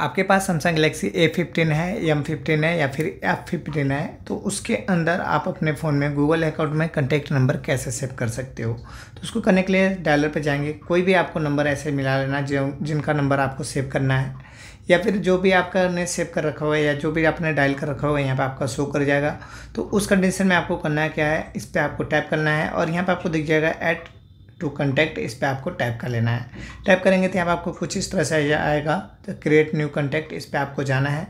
आपके पास Samsung Galaxy A fifteen है एम फिफ्टीन है या फिर एफ फिफ्टीन है तो उसके अंदर आप अपने फ़ोन में गूगल अकाउंट में कंटेक्ट नंबर कैसे सेव कर सकते हो तो उसको करने के लिए डायलर पर जाएंगे कोई भी आपको नंबर ऐसे मिला लेना जो जिनका नंबर आपको सेव करना है या फिर जो भी आपका ने सेव कर रखा हुआ है या जो भी आपने डायल कर रखा हुआ है यहाँ पर आपका शो कर जाएगा तो उस कंडीशन में आपको करना है क्या है इस पर आपको टैप करना है और यहाँ पर आपको दिख जाएगा एट टू कंटेक्ट इस पर आपको टाइप कर लेना है टाइप करेंगे तो यहाँ पर आपको कुछ इस तरह से आएगा तो क्रिएट न्यू कंटेक्ट इस पर आपको जाना है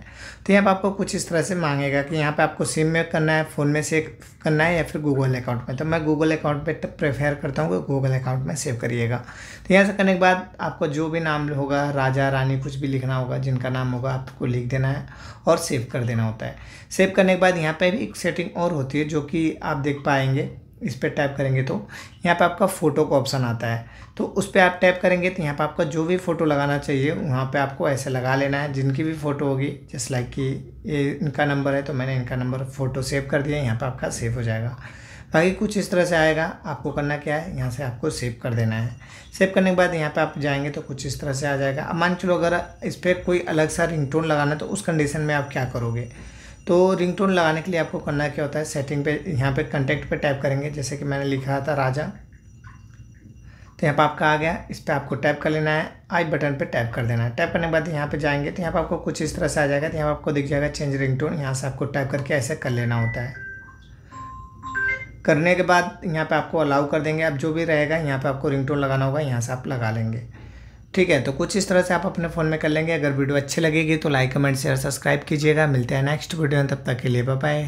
तो यहाँ पर आपको कुछ इस तरह से मांगेगा कि यहाँ पर आपको सिम में करना है फ़ोन में सेव करना है या फिर गूगल अकाउंट में तो मैं गूगल अकाउंट पर तो प्रेफर करता हूँ कि गूगल अकाउंट में सेव करिएगा तो यहाँ से करने के बाद आपको जो भी नाम होगा राजा रानी कुछ भी लिखना होगा जिनका नाम होगा आपको लिख देना है और सेव कर देना होता है सेव करने के बाद यहाँ पर भी एक सेटिंग और होती है जो कि आप देख पाएंगे इस पर टैप करेंगे तो यहाँ पे आपका फ़ोटो का ऑप्शन आता है तो उस पर आप टैप करेंगे तो यहाँ पे आपका जो भी फ़ोटो लगाना चाहिए वहाँ पे आपको ऐसे लगा लेना है जिनकी भी फ़ोटो होगी जस्ट लाइक कि ये इनका नंबर है तो मैंने इनका नंबर फ़ोटो सेव कर दिया यहाँ पर आपका सेव हो जाएगा बाकी कुछ इस तरह से आएगा आपको करना क्या है यहाँ से आपको सेव कर देना है सेव करने के बाद यहाँ पे आप जाएंगे तो कुछ इस तरह से आ जाएगा अब मान चलो अगर इस पर कोई अलग सा रिंगटोन लगाना है तो उस कंडीशन में आप क्या करोगे तो रिंगटोन लगाने के लिए आपको करना क्या होता है सेटिंग पे यहाँ पे कंटेक्ट पे टाइप करेंगे जैसे कि मैंने लिखा था राजा तो यहाँ पर आपका आ गया इस पर आपको टैप कर लेना है आई बटन पे टैप कर देना है टैप करने के बाद यहाँ पे जाएंगे तो यहाँ पर आपको कुछ इस तरह से आ जाएगा तो यहाँ पर आपको दिख जाएगा चेंज रिंग टोन यहाँ से आपको टैप करके ऐसे कर लेना होता है करने के बाद यहाँ पे आपको अलाउ कर देंगे अब जो भी रहेगा यहाँ पे आपको रिंगटोन लगाना होगा यहाँ से आप लगा लेंगे ठीक है तो कुछ इस तरह से आप अपने फ़ोन में कर लेंगे अगर वीडियो अच्छी लगेगी तो लाइक कमेंट शेयर सब्सक्राइब कीजिएगा मिलते हैं नेक्स्ट वीडियो में तब तक के लिए बाय